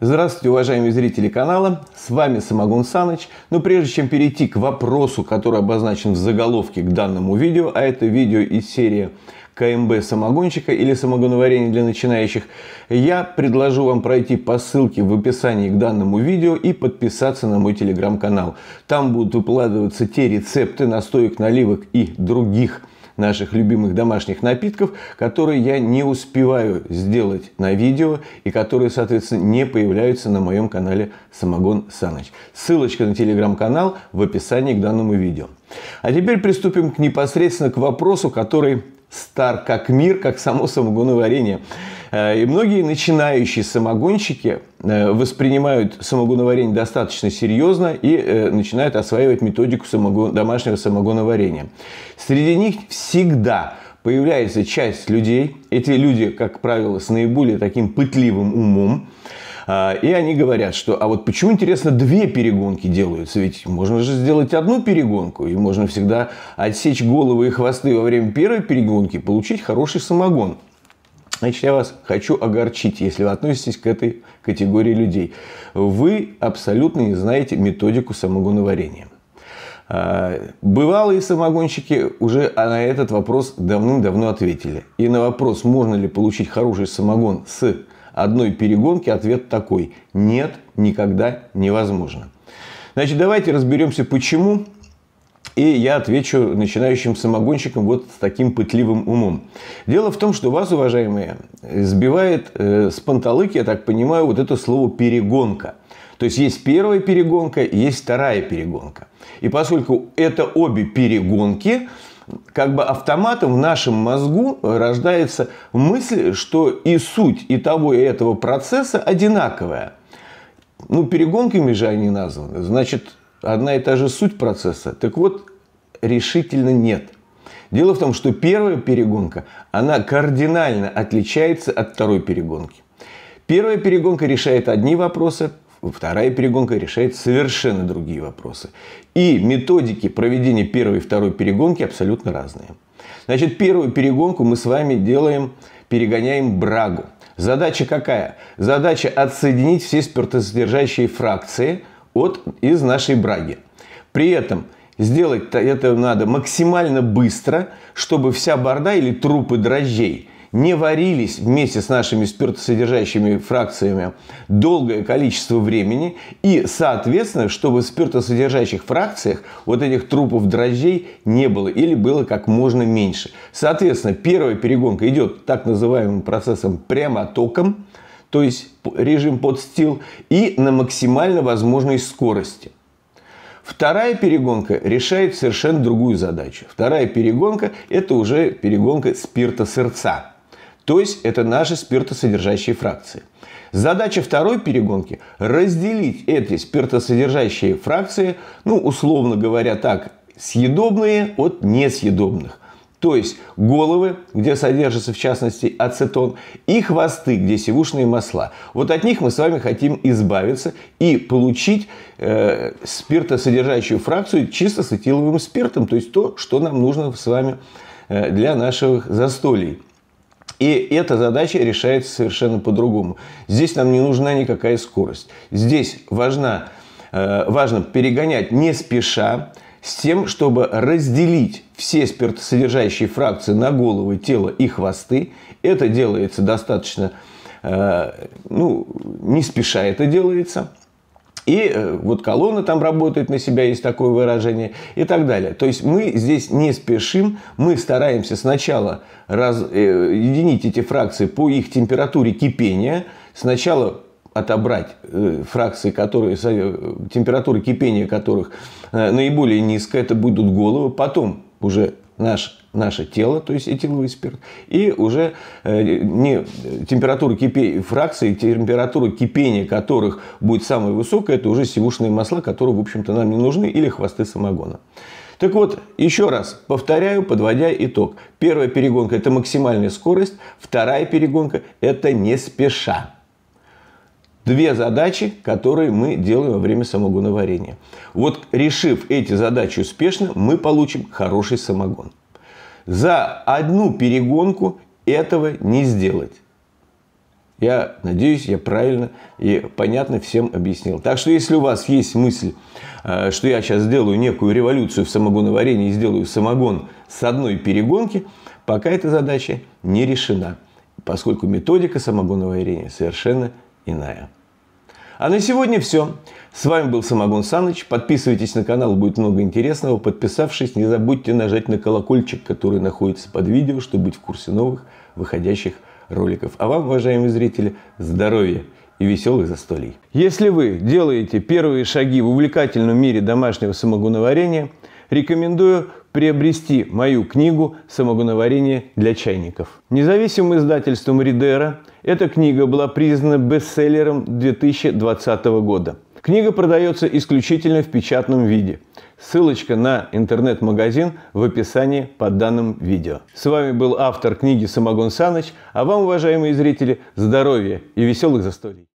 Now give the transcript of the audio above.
Здравствуйте, уважаемые зрители канала, с вами Самогон Саныч. Но прежде чем перейти к вопросу, который обозначен в заголовке к данному видео, а это видео из серии КМБ самогонщика или самогоноварения для начинающих, я предложу вам пройти по ссылке в описании к данному видео и подписаться на мой телеграм-канал. Там будут выкладываться те рецепты настоек, наливок и других наших любимых домашних напитков, которые я не успеваю сделать на видео и которые, соответственно, не появляются на моем канале Самогон Саныч. Ссылочка на телеграм-канал в описании к данному видео. А теперь приступим к непосредственно к вопросу, который стар как мир, как само самогоноварение. Э, и многие начинающие самогонщики э, воспринимают самогоноварение достаточно серьезно и э, начинают осваивать методику самогон, домашнего самогоноварения. Среди них всегда появляется часть людей. Эти люди, как правило, с наиболее таким пытливым умом, а, и они говорят, что а вот почему, интересно, две перегонки делаются? Ведь можно же сделать одну перегонку, и можно всегда отсечь головы и хвосты во время первой перегонки получить хороший самогон. Значит, я вас хочу огорчить, если вы относитесь к этой категории людей. Вы абсолютно не знаете методику самогоноварения. А, бывалые самогонщики уже на этот вопрос давным-давно ответили. И на вопрос, можно ли получить хороший самогон с одной перегонки ответ такой – нет, никогда невозможно. Значит, давайте разберемся, почему и я отвечу начинающим самогонщикам вот с таким пытливым умом. Дело в том, что вас, уважаемые, сбивает э, с панталыки, я так понимаю, вот это слово «перегонка». То есть, есть первая перегонка, есть вторая перегонка. И поскольку это обе перегонки – как бы автоматом в нашем мозгу рождается мысль, что и суть и того, и этого процесса одинаковая. Ну, перегонками же они названы. Значит, одна и та же суть процесса. Так вот, решительно нет. Дело в том, что первая перегонка, она кардинально отличается от второй перегонки. Первая перегонка решает одни вопросы, Вторая перегонка решает совершенно другие вопросы. И методики проведения первой и второй перегонки абсолютно разные. Значит, первую перегонку мы с вами делаем, перегоняем брагу. Задача какая? Задача отсоединить все спиртосодержащие фракции от, из нашей браги. При этом сделать это надо максимально быстро, чтобы вся борда или трупы дрожжей – не варились вместе с нашими спиртосодержащими фракциями долгое количество времени и, соответственно, чтобы в спиртосодержащих фракциях вот этих трупов дрожжей не было или было как можно меньше. Соответственно, первая перегонка идет так называемым процессом прямотоком, то есть режим подстил, и на максимально возможной скорости. Вторая перегонка решает совершенно другую задачу. Вторая перегонка – это уже перегонка спирта сырца. То есть это наши спиртосодержащие фракции. Задача второй перегонки – разделить эти спиртосодержащие фракции, ну, условно говоря так, съедобные от несъедобных. То есть головы, где содержится в частности ацетон, и хвосты, где сивушные масла. Вот от них мы с вами хотим избавиться и получить э, спиртосодержащую фракцию чисто с этиловым спиртом, то есть то, что нам нужно с вами э, для наших застолий. И эта задача решается совершенно по-другому. Здесь нам не нужна никакая скорость. Здесь важна, э, важно перегонять не спеша, с тем, чтобы разделить все спиртосодержащие фракции на головы, тело и хвосты. Это делается достаточно, э, ну, не спеша это делается – и э, вот колонна там работает на себя, есть такое выражение, и так далее. То есть мы здесь не спешим, мы стараемся сначала разъединить э, эти фракции по их температуре кипения, сначала отобрать э, фракции, которые, температура кипения которых наиболее низкая, это будут головы, потом уже наш наше тело, то есть этиловый спирт, и уже э, не температура кипения, фракции, температура кипения которых будет самая высокая, это уже сивушные масла, которые, в общем-то, нам не нужны, или хвосты самогона. Так вот, еще раз повторяю, подводя итог. Первая перегонка – это максимальная скорость, вторая перегонка – это не спеша. Две задачи, которые мы делаем во время самогоноварения. Вот решив эти задачи успешно, мы получим хороший самогон. За одну перегонку этого не сделать. Я надеюсь, я правильно и понятно всем объяснил. Так что, если у вас есть мысль, э, что я сейчас сделаю некую революцию в самогоноварении и сделаю самогон с одной перегонки, пока эта задача не решена, поскольку методика самогоноварения совершенно иная. А на сегодня все. С вами был Самогон Саныч. Подписывайтесь на канал, будет много интересного. Подписавшись, не забудьте нажать на колокольчик, который находится под видео, чтобы быть в курсе новых выходящих роликов. А вам, уважаемые зрители, здоровья и веселых застолий. Если вы делаете первые шаги в увлекательном мире домашнего самогоноварения, рекомендую приобрести мою книгу «Самогоноварение для чайников». Независимым издательством «Ридера» эта книга была признана бестселлером 2020 года. Книга продается исключительно в печатном виде. Ссылочка на интернет-магазин в описании под данным видео. С вами был автор книги «Самогон Саныч», а вам, уважаемые зрители, здоровья и веселых застолий.